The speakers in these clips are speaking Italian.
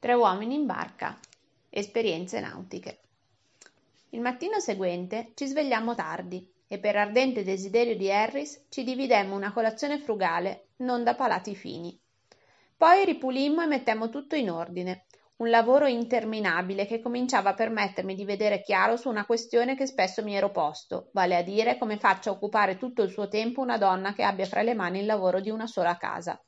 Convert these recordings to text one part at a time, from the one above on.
Tre uomini in barca. Esperienze nautiche. Il mattino seguente ci svegliammo tardi e per ardente desiderio di Harris ci dividemmo una colazione frugale, non da palati fini. Poi ripulimmo e mettemmo tutto in ordine, un lavoro interminabile che cominciava a permettermi di vedere chiaro su una questione che spesso mi ero posto, vale a dire come faccia a occupare tutto il suo tempo una donna che abbia fra le mani il lavoro di una sola casa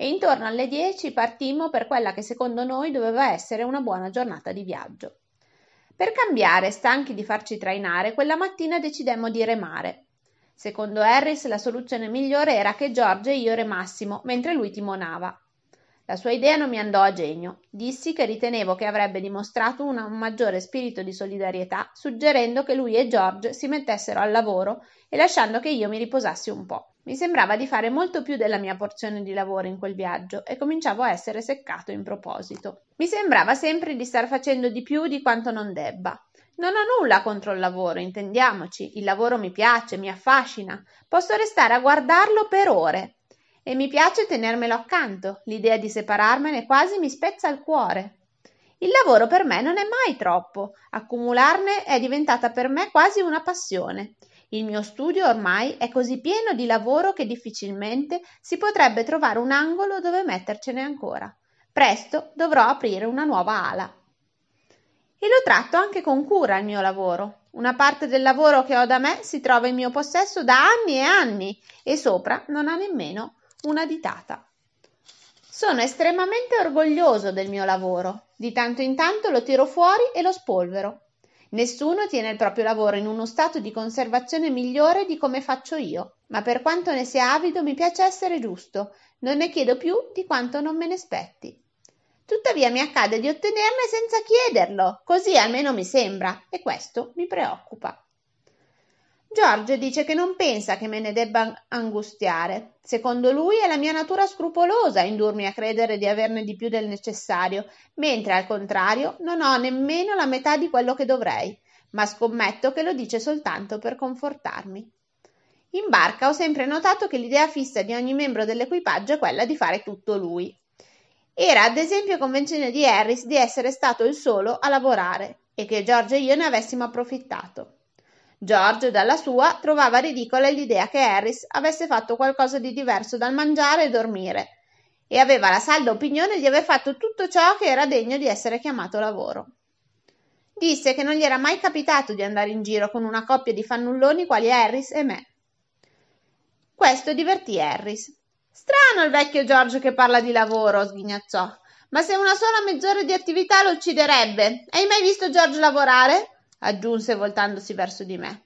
e intorno alle 10 partimmo per quella che secondo noi doveva essere una buona giornata di viaggio. Per cambiare, stanchi di farci trainare, quella mattina decidemmo di remare. Secondo Harris la soluzione migliore era che George e io remassimo, mentre lui timonava. La sua idea non mi andò a genio. Dissi che ritenevo che avrebbe dimostrato una, un maggiore spirito di solidarietà, suggerendo che lui e George si mettessero al lavoro e lasciando che io mi riposassi un po'. Mi sembrava di fare molto più della mia porzione di lavoro in quel viaggio e cominciavo a essere seccato in proposito. Mi sembrava sempre di star facendo di più di quanto non debba. Non ho nulla contro il lavoro, intendiamoci. Il lavoro mi piace, mi affascina. Posso restare a guardarlo per ore, e mi piace tenermelo accanto, l'idea di separarmene quasi mi spezza il cuore. Il lavoro per me non è mai troppo, accumularne è diventata per me quasi una passione. Il mio studio ormai è così pieno di lavoro che difficilmente si potrebbe trovare un angolo dove mettercene ancora. Presto dovrò aprire una nuova ala. E lo tratto anche con cura il mio lavoro. Una parte del lavoro che ho da me si trova in mio possesso da anni e anni e sopra non ha nemmeno una ditata. Sono estremamente orgoglioso del mio lavoro. Di tanto in tanto lo tiro fuori e lo spolvero. Nessuno tiene il proprio lavoro in uno stato di conservazione migliore di come faccio io, ma per quanto ne sia avido mi piace essere giusto, non ne chiedo più di quanto non me ne spetti. Tuttavia mi accade di ottenerne senza chiederlo, così almeno mi sembra, e questo mi preoccupa. George dice che non pensa che me ne debba angustiare. Secondo lui è la mia natura scrupolosa a indurmi a credere di averne di più del necessario, mentre al contrario non ho nemmeno la metà di quello che dovrei, ma scommetto che lo dice soltanto per confortarmi. In barca ho sempre notato che l'idea fissa di ogni membro dell'equipaggio è quella di fare tutto lui. Era ad esempio convenzione di Harris di essere stato il solo a lavorare e che George e io ne avessimo approfittato. George, dalla sua, trovava ridicola l'idea che Harris avesse fatto qualcosa di diverso dal mangiare e dormire, e aveva la salda opinione di aver fatto tutto ciò che era degno di essere chiamato lavoro. Disse che non gli era mai capitato di andare in giro con una coppia di fannulloni quali Harris e me. Questo divertì Harris. Strano il vecchio George che parla di lavoro, sghignazzò. Ma se una sola mezz'ora di attività lo ucciderebbe. Hai mai visto George lavorare? aggiunse voltandosi verso di me.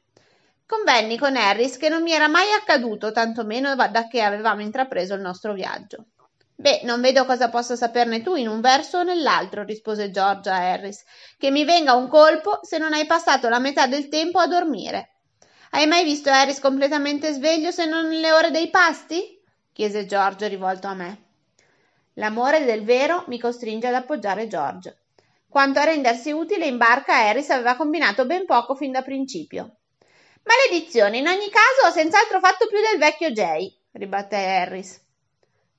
Convenni con Harris che non mi era mai accaduto, tantomeno da che avevamo intrapreso il nostro viaggio. Beh, non vedo cosa possa saperne tu in un verso o nell'altro, rispose Giorgia Harris. Che mi venga un colpo se non hai passato la metà del tempo a dormire. Hai mai visto Harris completamente sveglio se non nelle ore dei pasti? chiese Giorgio rivolto a me. L'amore del vero mi costringe ad appoggiare George. Quanto a rendersi utile in barca Harris aveva combinato ben poco fin da principio. Maledizione, in ogni caso ho senz'altro fatto più del vecchio Jay, ribatté Harris.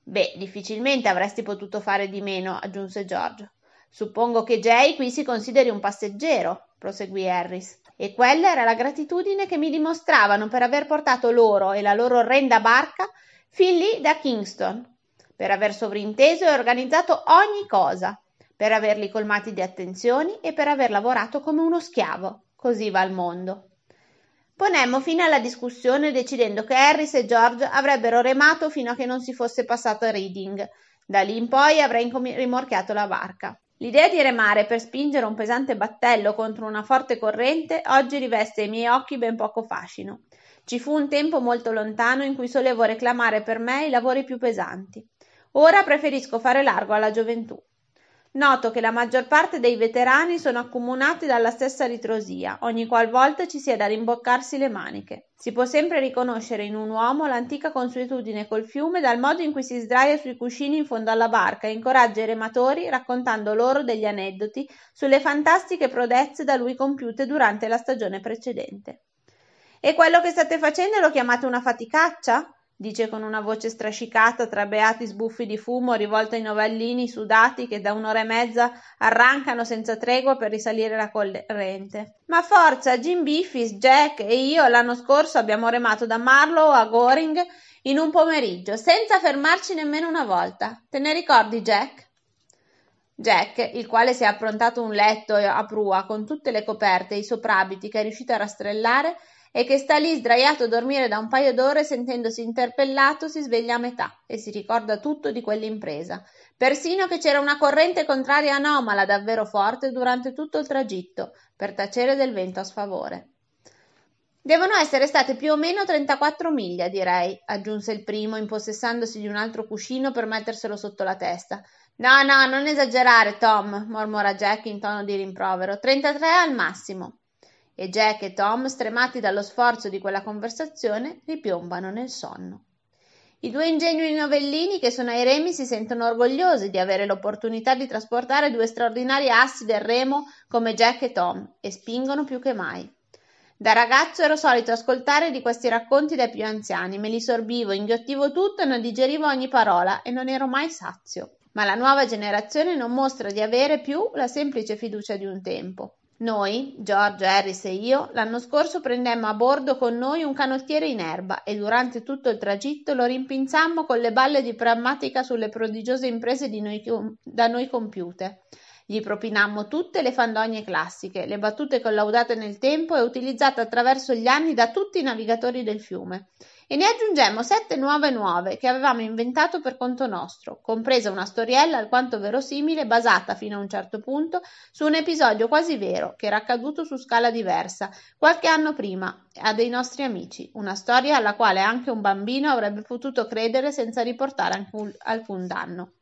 Beh, difficilmente avresti potuto fare di meno, aggiunse George. Suppongo che Jay qui si consideri un passeggero, proseguì Harris. E quella era la gratitudine che mi dimostravano per aver portato loro e la loro orrenda barca fin lì da Kingston, per aver sovrinteso e organizzato ogni cosa, per averli colmati di attenzioni e per aver lavorato come uno schiavo. Così va il mondo. Ponemmo fine alla discussione decidendo che Harris e George avrebbero remato fino a che non si fosse passato a Reading. Da lì in poi avrei rimorchiato la barca. L'idea di remare per spingere un pesante battello contro una forte corrente oggi riveste ai miei occhi ben poco fascino. Ci fu un tempo molto lontano in cui solevo reclamare per me i lavori più pesanti. Ora preferisco fare largo alla gioventù. Noto che la maggior parte dei veterani sono accomunati dalla stessa ritrosia, ogni qualvolta ci sia da rimboccarsi le maniche. Si può sempre riconoscere in un uomo l'antica consuetudine col fiume dal modo in cui si sdraia sui cuscini in fondo alla barca e incoraggia i rematori raccontando loro degli aneddoti sulle fantastiche prodezze da lui compiute durante la stagione precedente. E quello che state facendo lo chiamate una faticaccia? dice con una voce strascicata tra beati sbuffi di fumo rivolta ai novellini sudati che da un'ora e mezza arrancano senza tregua per risalire la corrente. Ma forza, Jim Biffis, Jack e io l'anno scorso abbiamo remato da Marlow a Goring in un pomeriggio, senza fermarci nemmeno una volta. Te ne ricordi, Jack? Jack, il quale si è approntato un letto a prua con tutte le coperte e i soprabiti che è riuscito a rastrellare, e che sta lì sdraiato a dormire da un paio d'ore sentendosi interpellato si sveglia a metà e si ricorda tutto di quell'impresa, persino che c'era una corrente contraria anomala davvero forte durante tutto il tragitto, per tacere del vento a sfavore. Devono essere state più o meno 34 miglia, direi, aggiunse il primo, impossessandosi di un altro cuscino per metterselo sotto la testa. No, no, non esagerare, Tom, mormora Jack in tono di rimprovero. 33 al massimo e Jack e Tom, stremati dallo sforzo di quella conversazione, ripiombano nel sonno. I due ingenui novellini che sono ai remi si sentono orgogliosi di avere l'opportunità di trasportare due straordinari assi del remo come Jack e Tom e spingono più che mai. Da ragazzo ero solito ascoltare di questi racconti dai più anziani, me li sorbivo, inghiottivo tutto e non digerivo ogni parola e non ero mai sazio. Ma la nuova generazione non mostra di avere più la semplice fiducia di un tempo. Noi, George, Harris e io, l'anno scorso prendemmo a bordo con noi un canottiere in erba e durante tutto il tragitto lo rimpinzammo con le balle di prammatica sulle prodigiose imprese noi, da noi compiute. Gli propinammo tutte le fandonie classiche, le battute collaudate nel tempo e utilizzate attraverso gli anni da tutti i navigatori del fiume e ne aggiungemmo sette nuove nuove che avevamo inventato per conto nostro, compresa una storiella alquanto verosimile basata fino a un certo punto su un episodio quasi vero che era accaduto su scala diversa qualche anno prima a dei nostri amici, una storia alla quale anche un bambino avrebbe potuto credere senza riportare alcun danno.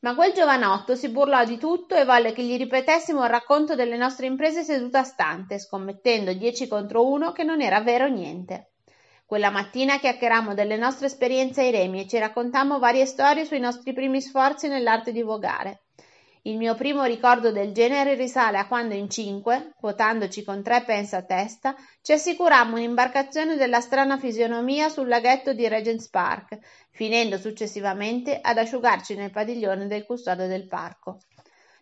Ma quel giovanotto si burlò di tutto e volle che gli ripetessimo il racconto delle nostre imprese seduta stante, scommettendo dieci contro uno che non era vero niente. Quella mattina chiacchierammo delle nostre esperienze ai remi e ci raccontammo varie storie sui nostri primi sforzi nell'arte di vogare. Il mio primo ricordo del genere risale a quando in cinque, quotandoci con tre pensa a testa, ci assicurammo un'imbarcazione della strana fisionomia sul laghetto di Regent's Park, finendo successivamente ad asciugarci nel padiglione del custode del parco.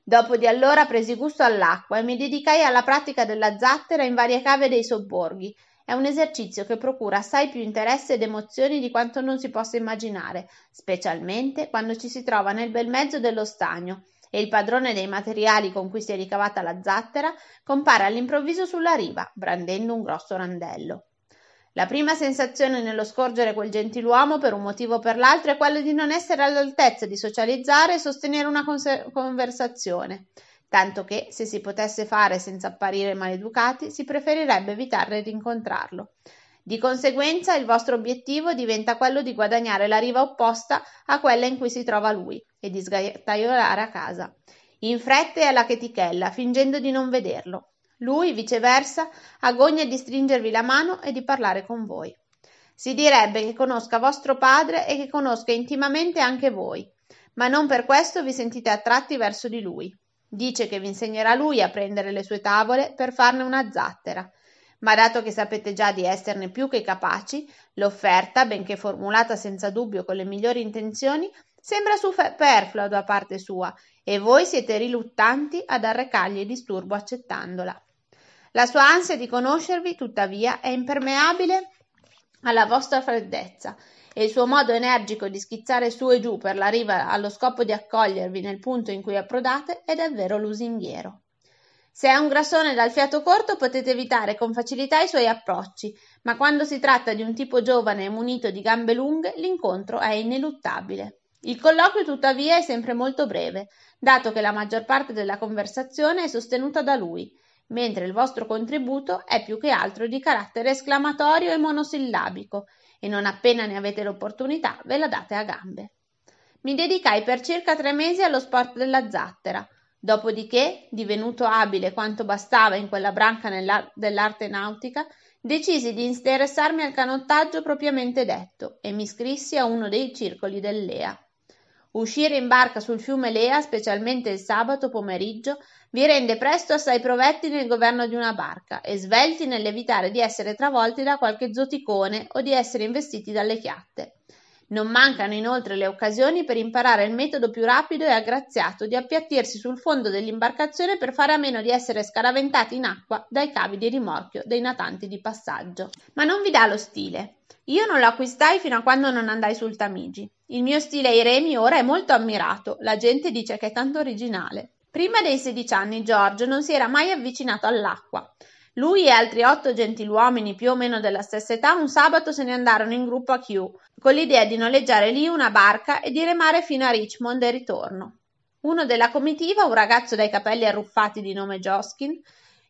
Dopo di allora presi gusto all'acqua e mi dedicai alla pratica della zattera in varie cave dei sobborghi, è un esercizio che procura assai più interesse ed emozioni di quanto non si possa immaginare, specialmente quando ci si trova nel bel mezzo dello stagno e il padrone dei materiali con cui si è ricavata la zattera compare all'improvviso sulla riva, brandendo un grosso randello. La prima sensazione nello scorgere quel gentiluomo per un motivo o per l'altro è quella di non essere all'altezza di socializzare e sostenere una conse- conversazione tanto che, se si potesse fare senza apparire maleducati, si preferirebbe evitare di incontrarlo. Di conseguenza il vostro obiettivo diventa quello di guadagnare la riva opposta a quella in cui si trova lui e di sgattaiolare a casa. In fretta e alla chetichella, fingendo di non vederlo. Lui, viceversa, agogna di stringervi la mano e di parlare con voi. Si direbbe che conosca vostro padre e che conosca intimamente anche voi, ma non per questo vi sentite attratti verso di lui. Dice che vi insegnerà lui a prendere le sue tavole per farne una zattera. Ma dato che sapete già di esserne più che capaci, l'offerta, benché formulata senza dubbio con le migliori intenzioni, sembra superflua da parte sua e voi siete riluttanti ad arrecargli il disturbo accettandola. La sua ansia di conoscervi, tuttavia, è impermeabile alla vostra freddezza e il suo modo energico di schizzare su e giù per la riva allo scopo di accogliervi nel punto in cui approdate è davvero lusinghiero. Se è un grassone dal fiato corto potete evitare con facilità i suoi approcci, ma quando si tratta di un tipo giovane e munito di gambe lunghe l'incontro è ineluttabile. Il colloquio tuttavia è sempre molto breve, dato che la maggior parte della conversazione è sostenuta da lui, mentre il vostro contributo è più che altro di carattere esclamatorio e monosillabico, e non appena ne avete l'opportunità ve la date a gambe. Mi dedicai per circa tre mesi allo sport della zattera, dopodiché, divenuto abile quanto bastava in quella branca dell'arte nautica, decisi di interessarmi al canottaggio propriamente detto e mi iscrissi a uno dei circoli dell'EA. Uscire in barca sul fiume Lea, specialmente il sabato pomeriggio, vi rende presto assai provetti nel governo di una barca e svelti nell'evitare di essere travolti da qualche zoticone o di essere investiti dalle chiatte. Non mancano inoltre le occasioni per imparare il metodo più rapido e aggraziato di appiattirsi sul fondo dell'imbarcazione per fare a meno di essere scaraventati in acqua dai cavi di rimorchio dei natanti di passaggio. Ma non vi dà lo stile. Io non lo acquistai fino a quando non andai sul Tamigi. Il mio stile ai remi ora è molto ammirato, la gente dice che è tanto originale. Prima dei 16 anni Giorgio non si era mai avvicinato all'acqua. Lui e altri otto gentiluomini più o meno della stessa età un sabato se ne andarono in gruppo a Kew, con l'idea di noleggiare lì una barca e di remare fino a Richmond e ritorno. Uno della comitiva, un ragazzo dai capelli arruffati di nome Joskin,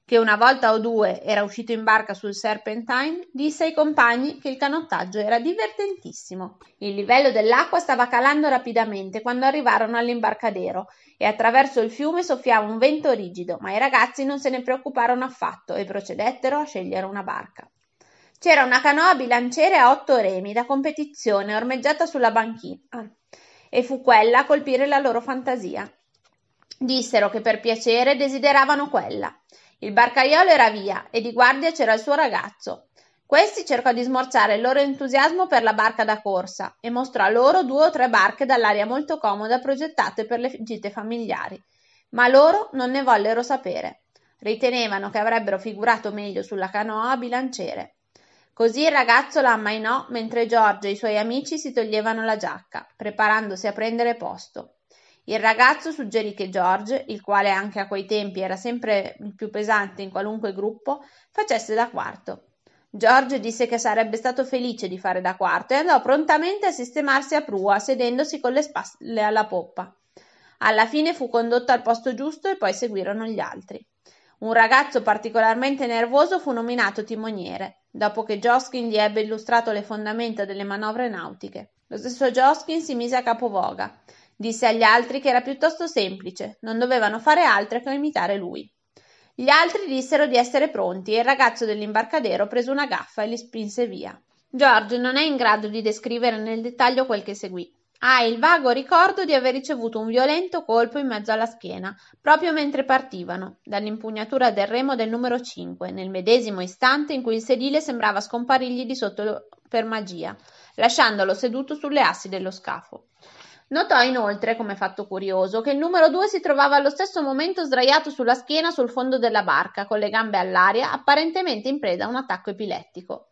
che una volta o due era uscito in barca sul Serpentine, disse ai compagni che il canottaggio era divertentissimo. Il livello dell'acqua stava calando rapidamente quando arrivarono all'imbarcadero e attraverso il fiume soffiava un vento rigido, ma i ragazzi non se ne preoccuparono affatto e procedettero a scegliere una barca. C'era una canoa bilanciere a otto remi da competizione ormeggiata sulla banchina e fu quella a colpire la loro fantasia. Dissero che per piacere desideravano quella. Il barcaiolo era via e di guardia c'era il suo ragazzo. Questi cercò di smorzare il loro entusiasmo per la barca da corsa e mostrò loro due o tre barche dall'aria molto comoda progettate per le gite familiari. Ma loro non ne vollero sapere. Ritenevano che avrebbero figurato meglio sulla canoa a bilanciere. Così il ragazzo la ammainò mentre Giorgio e i suoi amici si toglievano la giacca, preparandosi a prendere posto. Il ragazzo suggerì che George, il quale anche a quei tempi era sempre il più pesante in qualunque gruppo, facesse da quarto. George disse che sarebbe stato felice di fare da quarto e andò prontamente a sistemarsi a prua, sedendosi con le spalle alla poppa. Alla fine fu condotto al posto giusto e poi seguirono gli altri. Un ragazzo particolarmente nervoso fu nominato timoniere, dopo che Joskin gli ebbe illustrato le fondamenta delle manovre nautiche. Lo stesso Joskin si mise a capovoga Disse agli altri che era piuttosto semplice, non dovevano fare altro che imitare lui. Gli altri dissero di essere pronti e il ragazzo dell'imbarcadero prese una gaffa e li spinse via. George non è in grado di descrivere nel dettaglio quel che seguì. Ha il vago ricordo di aver ricevuto un violento colpo in mezzo alla schiena, proprio mentre partivano, dall'impugnatura del remo del numero 5, nel medesimo istante in cui il sedile sembrava scomparirgli di sotto per magia, lasciandolo seduto sulle assi dello scafo. Notò inoltre, come fatto curioso, che il numero due si trovava allo stesso momento sdraiato sulla schiena sul fondo della barca, con le gambe all'aria, apparentemente in preda a un attacco epilettico.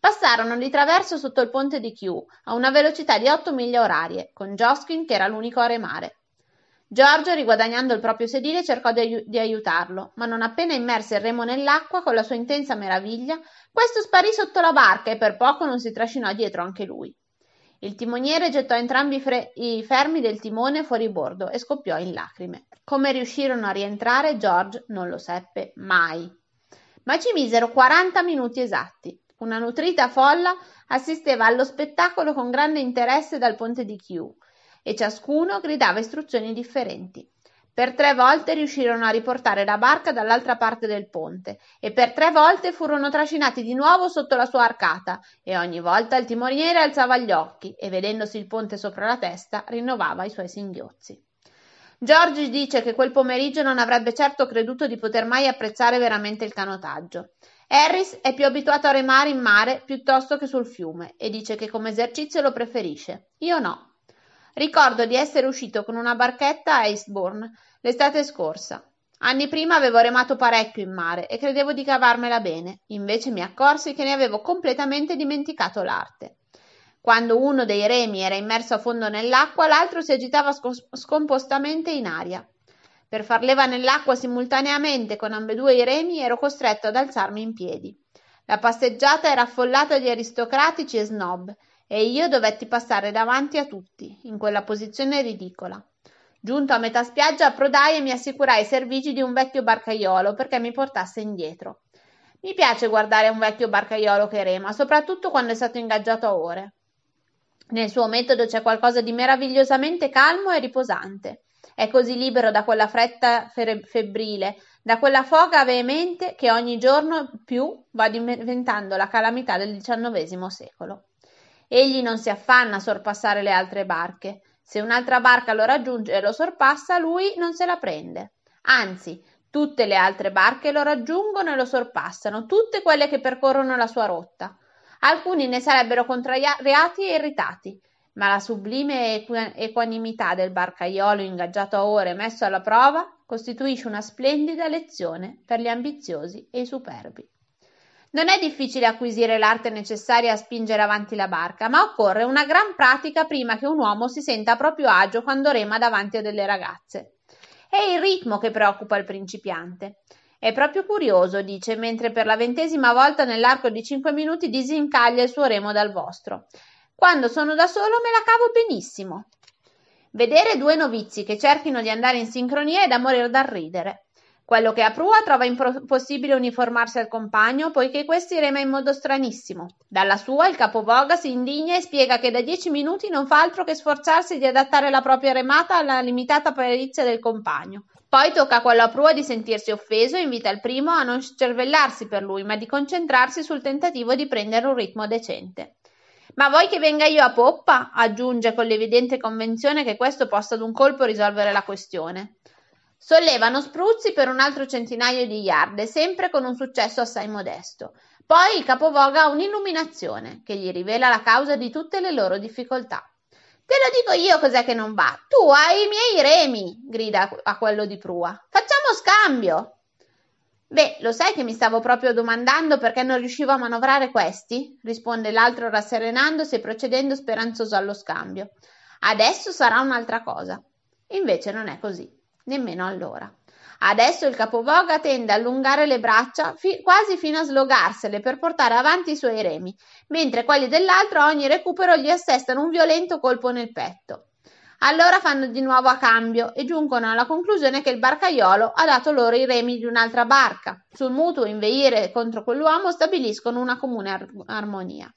Passarono di traverso sotto il ponte di Kew, a una velocità di 8 miglia orarie, con Joskin che era l'unico a remare. Giorgio, riguadagnando il proprio sedile, cercò di, ai- di, aiutarlo, ma non appena immerse il remo nell'acqua, con la sua intensa meraviglia, questo sparì sotto la barca e per poco non si trascinò dietro anche lui. Il timoniere gettò entrambi i fermi del timone fuori bordo e scoppiò in lacrime. Come riuscirono a rientrare, George non lo seppe mai. Ma ci misero 40 minuti esatti. Una nutrita folla assisteva allo spettacolo con grande interesse dal ponte di Kew e ciascuno gridava istruzioni differenti. Per tre volte riuscirono a riportare la barca dall'altra parte del ponte e per tre volte furono trascinati di nuovo sotto la sua arcata e ogni volta il timoniere alzava gli occhi e vedendosi il ponte sopra la testa rinnovava i suoi singhiozzi. George dice che quel pomeriggio non avrebbe certo creduto di poter mai apprezzare veramente il canotaggio. Harris è più abituato a remare in mare piuttosto che sul fiume e dice che come esercizio lo preferisce. Io no, Ricordo di essere uscito con una barchetta a Eastbourne l'estate scorsa. Anni prima avevo remato parecchio in mare e credevo di cavarmela bene, invece mi accorsi che ne avevo completamente dimenticato l'arte. Quando uno dei remi era immerso a fondo nell'acqua, l'altro si agitava scos- scompostamente in aria. Per far leva nell'acqua simultaneamente con ambedue i remi ero costretto ad alzarmi in piedi. La passeggiata era affollata di aristocratici e snob, e io dovetti passare davanti a tutti, in quella posizione ridicola. Giunto a metà spiaggia, approdai e mi assicurai i servigi di un vecchio barcaiolo perché mi portasse indietro. Mi piace guardare un vecchio barcaiolo che rema, soprattutto quando è stato ingaggiato a ore. Nel suo metodo c'è qualcosa di meravigliosamente calmo e riposante. È così libero da quella fretta febbrile, da quella foga veemente che ogni giorno più va diventando la calamità del XIX secolo. Egli non si affanna a sorpassare le altre barche. Se un'altra barca lo raggiunge e lo sorpassa, lui non se la prende. Anzi, tutte le altre barche lo raggiungono e lo sorpassano, tutte quelle che percorrono la sua rotta. Alcuni ne sarebbero contrariati e irritati, ma la sublime equanimità del barcaiolo ingaggiato a ore e messo alla prova costituisce una splendida lezione per gli ambiziosi e i superbi. Non è difficile acquisire l'arte necessaria a spingere avanti la barca, ma occorre una gran pratica prima che un uomo si senta a proprio agio quando rema davanti a delle ragazze. È il ritmo che preoccupa il principiante. È proprio curioso, dice, mentre per la ventesima volta nell'arco di cinque minuti disincaglia il suo remo dal vostro. Quando sono da solo me la cavo benissimo. Vedere due novizi che cerchino di andare in sincronia è da morire dal ridere. Quello che apprua trova impossibile uniformarsi al compagno, poiché questi rema in modo stranissimo. Dalla sua il capovoga si indigna e spiega che da dieci minuti non fa altro che sforzarsi di adattare la propria remata alla limitata perizia del compagno. Poi tocca a quello a prua di sentirsi offeso e invita il primo a non cervellarsi per lui, ma di concentrarsi sul tentativo di prendere un ritmo decente. Ma vuoi che venga io a poppa? aggiunge con l'evidente convenzione che questo possa ad un colpo risolvere la questione. Sollevano Spruzzi per un altro centinaio di yard, sempre con un successo assai modesto. Poi il capovoga ha un'illuminazione che gli rivela la causa di tutte le loro difficoltà. Te lo dico io cos'è che non va. Tu hai i miei remi, grida a quello di prua. Facciamo scambio. Beh, lo sai che mi stavo proprio domandando perché non riuscivo a manovrare questi? risponde l'altro rasserenandosi e procedendo speranzoso allo scambio. Adesso sarà un'altra cosa. Invece non è così. Nemmeno allora. Adesso il capovoga tende a allungare le braccia fi- quasi fino a slogarsele per portare avanti i suoi remi, mentre quelli dell'altro a ogni recupero gli assestano un violento colpo nel petto. Allora fanno di nuovo a cambio e giungono alla conclusione che il barcaiolo ha dato loro i remi di un'altra barca. Sul mutuo inveire contro quell'uomo stabiliscono una comune ar- armonia.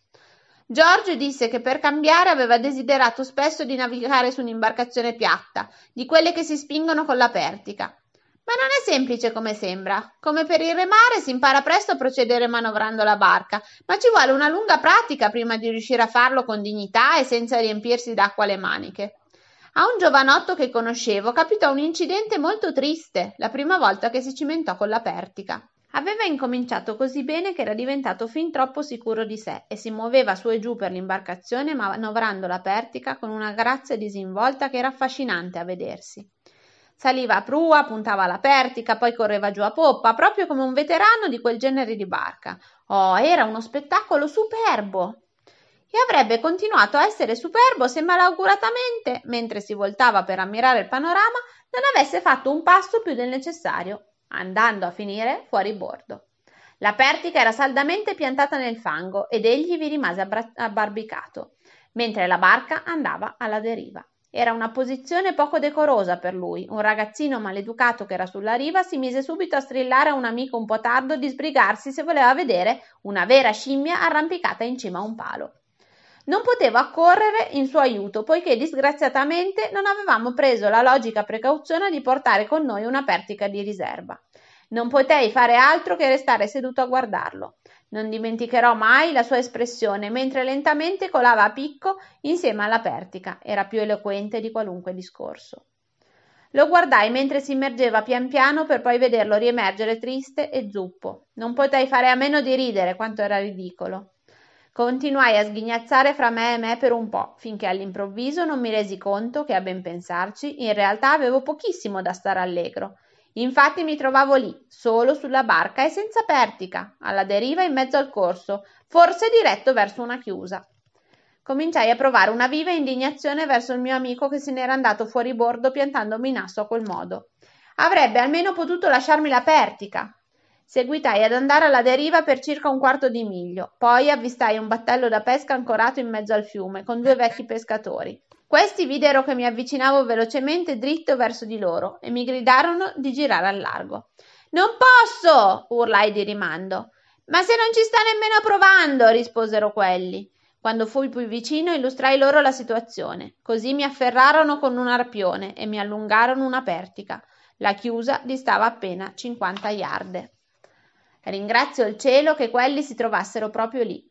Giorgio disse che per cambiare aveva desiderato spesso di navigare su un'imbarcazione piatta, di quelle che si spingono con la pertica. Ma non è semplice come sembra. Come per il remare si impara presto a procedere manovrando la barca, ma ci vuole una lunga pratica prima di riuscire a farlo con dignità e senza riempirsi d'acqua le maniche. A un giovanotto che conoscevo capitò un incidente molto triste la prima volta che si cimentò con la pertica. Aveva incominciato così bene che era diventato fin troppo sicuro di sé e si muoveva su e giù per l'imbarcazione manovrando la pertica con una grazia disinvolta che era affascinante a vedersi. Saliva a prua, puntava la pertica, poi correva giù a poppa, proprio come un veterano di quel genere di barca. Oh, era uno spettacolo superbo! E avrebbe continuato a essere superbo se malauguratamente, mentre si voltava per ammirare il panorama, non avesse fatto un passo più del necessario andando a finire fuori bordo. La pertica era saldamente piantata nel fango ed egli vi rimase abbarbicato, mentre la barca andava alla deriva. Era una posizione poco decorosa per lui. Un ragazzino maleducato che era sulla riva si mise subito a strillare a un amico un po' tardo di sbrigarsi se voleva vedere una vera scimmia arrampicata in cima a un palo. Non potevo accorrere in suo aiuto, poiché disgraziatamente non avevamo preso la logica precauzione di portare con noi una pertica di riserva. Non potei fare altro che restare seduto a guardarlo. Non dimenticherò mai la sua espressione mentre lentamente colava a picco insieme alla pertica, era più eloquente di qualunque discorso. Lo guardai mentre si immergeva pian piano per poi vederlo riemergere triste e zuppo. Non potei fare a meno di ridere quanto era ridicolo. Continuai a sghignazzare fra me e me per un po', finché all'improvviso non mi resi conto che, a ben pensarci, in realtà avevo pochissimo da stare allegro. Infatti mi trovavo lì, solo sulla barca e senza pertica, alla deriva in mezzo al corso, forse diretto verso una chiusa. Cominciai a provare una viva indignazione verso il mio amico che se n'era andato fuori bordo piantandomi in asso a quel modo. Avrebbe almeno potuto lasciarmi la pertica, Seguitai ad andare alla deriva per circa un quarto di miglio, poi avvistai un battello da pesca ancorato in mezzo al fiume, con due vecchi pescatori. Questi videro che mi avvicinavo velocemente dritto verso di loro e mi gridarono di girare al largo. Non posso! urlai di rimando. Ma se non ci sta nemmeno provando! risposero quelli. Quando fui più vicino illustrai loro la situazione. Così mi afferrarono con un arpione e mi allungarono una pertica. La chiusa distava appena cinquanta iarde. Ringrazio il cielo che quelli si trovassero proprio lì.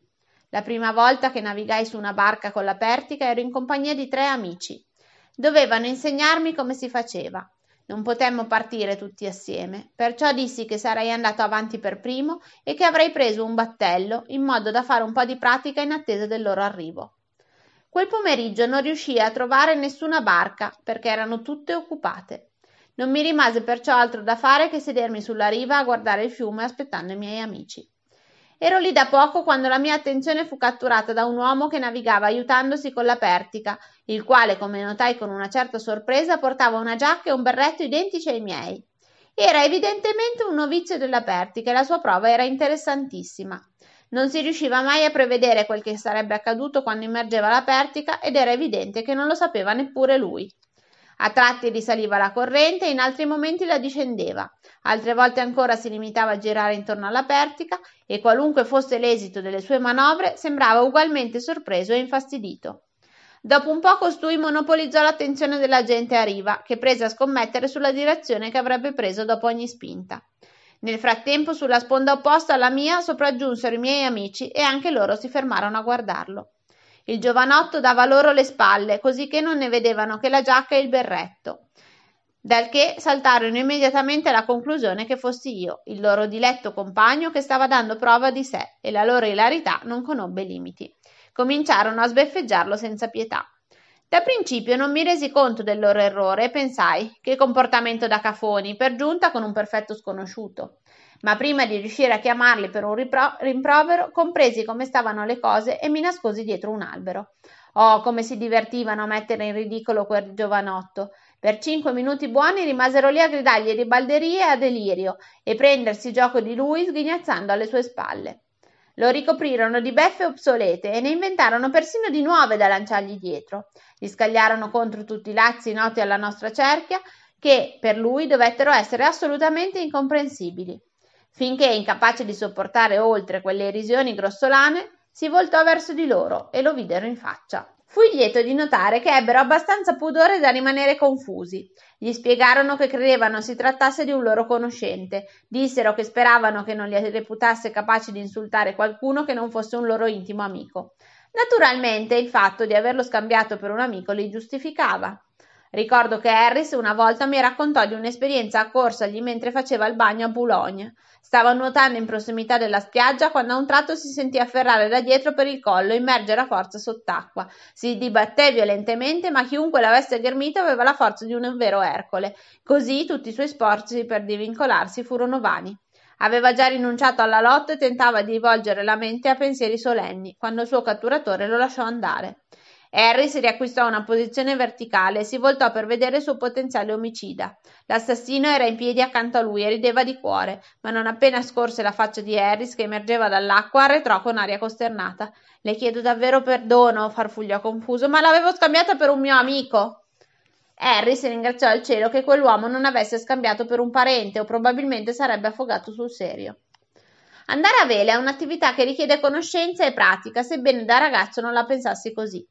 La prima volta che navigai su una barca con la pertica ero in compagnia di tre amici. Dovevano insegnarmi come si faceva. Non potemmo partire tutti assieme, perciò dissi che sarei andato avanti per primo e che avrei preso un battello in modo da fare un po' di pratica in attesa del loro arrivo. Quel pomeriggio non riuscii a trovare nessuna barca perché erano tutte occupate. Non mi rimase perciò altro da fare che sedermi sulla riva a guardare il fiume aspettando i miei amici. Ero lì da poco quando la mia attenzione fu catturata da un uomo che navigava aiutandosi con la pertica, il quale, come notai con una certa sorpresa, portava una giacca e un berretto identici ai miei. Era evidentemente un novizio della pertica e la sua prova era interessantissima. Non si riusciva mai a prevedere quel che sarebbe accaduto quando immergeva la pertica ed era evidente che non lo sapeva neppure lui. A tratti risaliva la corrente e in altri momenti la discendeva. Altre volte ancora si limitava a girare intorno alla pertica e qualunque fosse l'esito delle sue manovre sembrava ugualmente sorpreso e infastidito. Dopo un po' costui monopolizzò l'attenzione della gente a riva, che prese a scommettere sulla direzione che avrebbe preso dopo ogni spinta. Nel frattempo sulla sponda opposta alla mia sopraggiunsero i miei amici e anche loro si fermarono a guardarlo. Il giovanotto dava loro le spalle, cosicché non ne vedevano che la giacca e il berretto. Dal che saltarono immediatamente alla conclusione che fossi io, il loro diletto compagno che stava dando prova di sé, e la loro ilarità non conobbe limiti. Cominciarono a sbeffeggiarlo senza pietà. Da principio non mi resi conto del loro errore e pensai che comportamento da cafoni, per giunta con un perfetto sconosciuto ma prima di riuscire a chiamarli per un ripro- rimprovero, compresi come stavano le cose e mi nascosi dietro un albero. Oh, come si divertivano a mettere in ridicolo quel giovanotto. Per cinque minuti buoni rimasero lì a gridargli ribalderie a delirio e prendersi gioco di lui sghignazzando alle sue spalle. Lo ricoprirono di beffe obsolete e ne inventarono persino di nuove da lanciargli dietro. Gli scagliarono contro tutti i lazzi noti alla nostra cerchia, che per lui dovettero essere assolutamente incomprensibili. Finché, incapace di sopportare oltre quelle irrisioni grossolane, si voltò verso di loro e lo videro in faccia. Fui lieto di notare che ebbero abbastanza pudore da rimanere confusi. Gli spiegarono che credevano si trattasse di un loro conoscente, dissero che speravano che non li reputasse capaci di insultare qualcuno che non fosse un loro intimo amico. Naturalmente il fatto di averlo scambiato per un amico li giustificava. Ricordo che Harris una volta mi raccontò di un'esperienza accorsagli mentre faceva il bagno a Boulogne. Stava nuotando in prossimità della spiaggia quando a un tratto si sentì afferrare da dietro per il collo e immergere a forza sott'acqua. Si dibatté violentemente, ma chiunque l'avesse ghermito aveva la forza di un vero Ercole. Così tutti i suoi sforzi per divincolarsi furono vani. Aveva già rinunciato alla lotta e tentava di volgere la mente a pensieri solenni, quando il suo catturatore lo lasciò andare. Harris riacquistò una posizione verticale e si voltò per vedere il suo potenziale omicida. L'assassino era in piedi accanto a lui e rideva di cuore, ma non appena scorse la faccia di Harris che emergeva dall'acqua, arretrò con aria costernata. Le chiedo davvero perdono, farfugliò confuso, ma l'avevo scambiata per un mio amico. Harris ringraziò il cielo che quell'uomo non avesse scambiato per un parente o probabilmente sarebbe affogato sul serio. Andare a vela è un'attività che richiede conoscenza e pratica, sebbene da ragazzo non la pensassi così.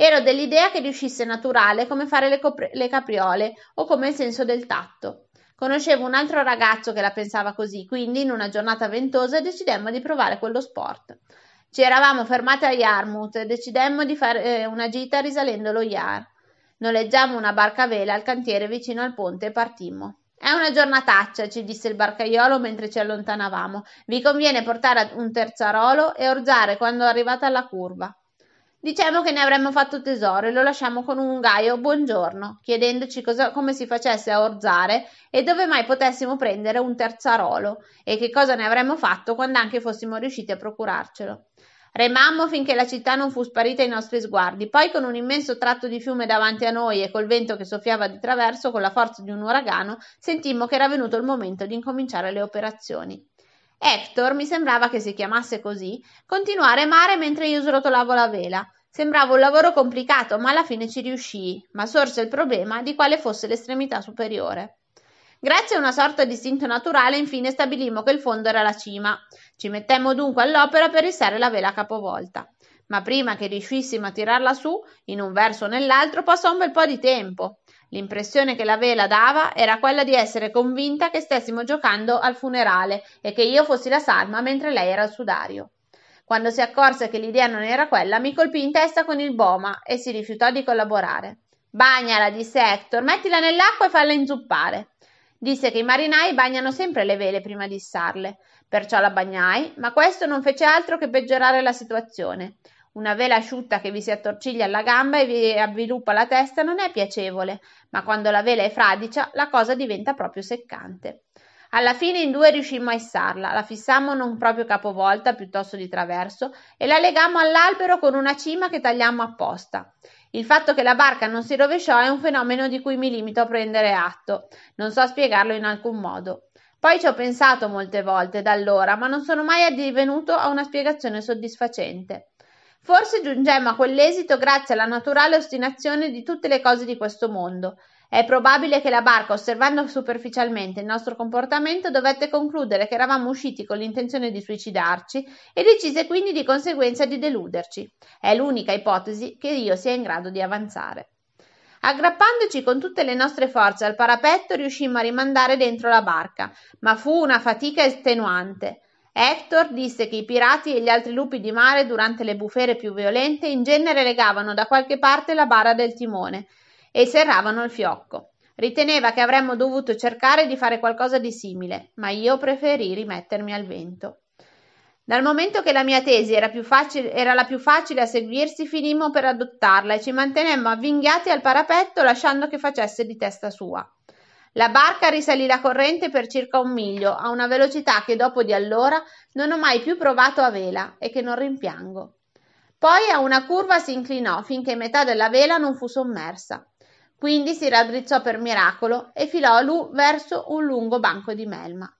Ero dell'idea che riuscisse naturale come fare le, copri- le capriole o come il senso del tatto. Conoscevo un altro ragazzo che la pensava così, quindi in una giornata ventosa decidemmo di provare quello sport. Ci eravamo fermate a Yarmouth e decidemmo di fare eh, una gita risalendo lo Yar. Noleggiamo una barca a vela al cantiere vicino al ponte e partimmo. È una giornataccia, ci disse il barcaiolo mentre ci allontanavamo. Vi conviene portare un terzarolo e orgiare quando arrivate alla curva. Diciamo che ne avremmo fatto tesoro e lo lasciammo con un gaio buongiorno, chiedendoci cosa, come si facesse a orzare e dove mai potessimo prendere un terzarolo e che cosa ne avremmo fatto quando anche fossimo riusciti a procurarcelo. Remammo finché la città non fu sparita ai nostri sguardi, poi con un immenso tratto di fiume davanti a noi e col vento che soffiava di traverso con la forza di un uragano, sentimmo che era venuto il momento di incominciare le operazioni. Hector, mi sembrava che si chiamasse così, continuò a remare mentre io srotolavo la vela. Sembrava un lavoro complicato, ma alla fine ci riuscii, ma sorse il problema di quale fosse l'estremità superiore. Grazie a una sorta di istinto naturale, infine stabilimmo che il fondo era la cima. Ci mettemmo dunque all'opera per issare la vela capovolta. Ma prima che riuscissimo a tirarla su, in un verso o nell'altro, passò un bel po' di tempo. L'impressione che la vela dava era quella di essere convinta che stessimo giocando al funerale e che io fossi la salma mentre lei era il sudario. Quando si accorse che l'idea non era quella, mi colpì in testa con il boma e si rifiutò di collaborare. Bagnala, disse Hector, mettila nell'acqua e falla inzuppare. Disse che i marinai bagnano sempre le vele prima di issarle. Perciò la bagnai, ma questo non fece altro che peggiorare la situazione. Una vela asciutta che vi si attorciglia alla gamba e vi avviluppa la testa non è piacevole, ma quando la vela è fradicia la cosa diventa proprio seccante. Alla fine in due riuscimmo a issarla, la fissammo non proprio capovolta, piuttosto di traverso, e la legammo all'albero con una cima che tagliammo apposta. Il fatto che la barca non si rovesciò è un fenomeno di cui mi limito a prendere atto, non so spiegarlo in alcun modo. Poi ci ho pensato molte volte da allora, ma non sono mai addivenuto a una spiegazione soddisfacente. Forse giungemmo a quell'esito grazie alla naturale ostinazione di tutte le cose di questo mondo. È probabile che la barca, osservando superficialmente il nostro comportamento, dovette concludere che eravamo usciti con l'intenzione di suicidarci e decise quindi di conseguenza di deluderci. È l'unica ipotesi che io sia in grado di avanzare. Aggrappandoci con tutte le nostre forze al parapetto riuscimmo a rimandare dentro la barca, ma fu una fatica estenuante. Hector disse che i pirati e gli altri lupi di mare durante le bufere più violente in genere legavano da qualche parte la bara del timone e serravano il fiocco. Riteneva che avremmo dovuto cercare di fare qualcosa di simile, ma io preferì rimettermi al vento. Dal momento che la mia tesi era, facile, era la più facile a seguirsi, finimmo per adottarla e ci mantenemmo avvinghiati al parapetto lasciando che facesse di testa sua. La barca risalì la corrente per circa un miglio, a una velocità che dopo di allora non ho mai più provato a vela e che non rimpiango. Poi a una curva si inclinò finché metà della vela non fu sommersa. Quindi si raddrizzò per miracolo e filò lu verso un lungo banco di melma.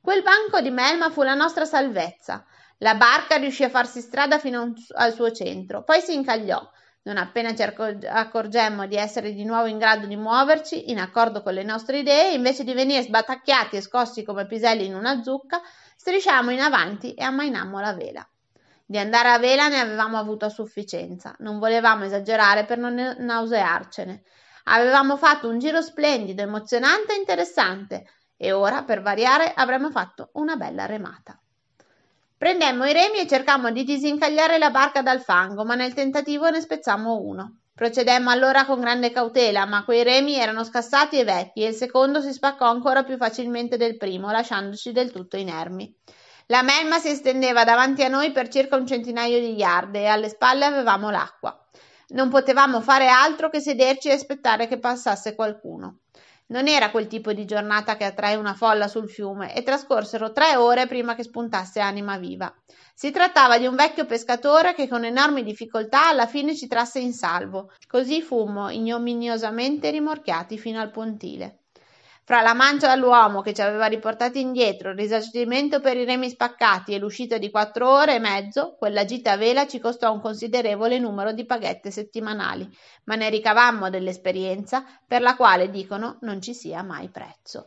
Quel banco di melma fu la nostra salvezza. La barca riuscì a farsi strada fino al suo centro, poi si incagliò, non appena ci accorgemmo di essere di nuovo in grado di muoverci, in accordo con le nostre idee, invece di venire sbatacchiati e scossi come piselli in una zucca, strisciamo in avanti e ammainammo la vela. Di andare a vela ne avevamo avuto a sufficienza, non volevamo esagerare per non nausearcene. Avevamo fatto un giro splendido, emozionante e interessante, e ora, per variare, avremmo fatto una bella remata. Prendemmo i remi e cercammo di disincagliare la barca dal fango, ma nel tentativo ne spezzammo uno. Procedemmo allora con grande cautela, ma quei remi erano scassati e vecchi e il secondo si spaccò ancora più facilmente del primo, lasciandoci del tutto inermi. La melma si estendeva davanti a noi per circa un centinaio di yard e alle spalle avevamo l'acqua. Non potevamo fare altro che sederci e aspettare che passasse qualcuno. Non era quel tipo di giornata che attrae una folla sul fiume e trascorsero tre ore prima che spuntasse anima viva. Si trattava di un vecchio pescatore che con enormi difficoltà alla fine ci trasse in salvo. Così fummo ignominiosamente rimorchiati fino al pontile. Fra la mancia dall'uomo che ci aveva riportati indietro, il risarcimento per i remi spaccati e l'uscita di quattro ore e mezzo, quella gita a vela ci costò un considerevole numero di paghette settimanali, ma ne ricavammo dell'esperienza, per la quale dicono non ci sia mai prezzo.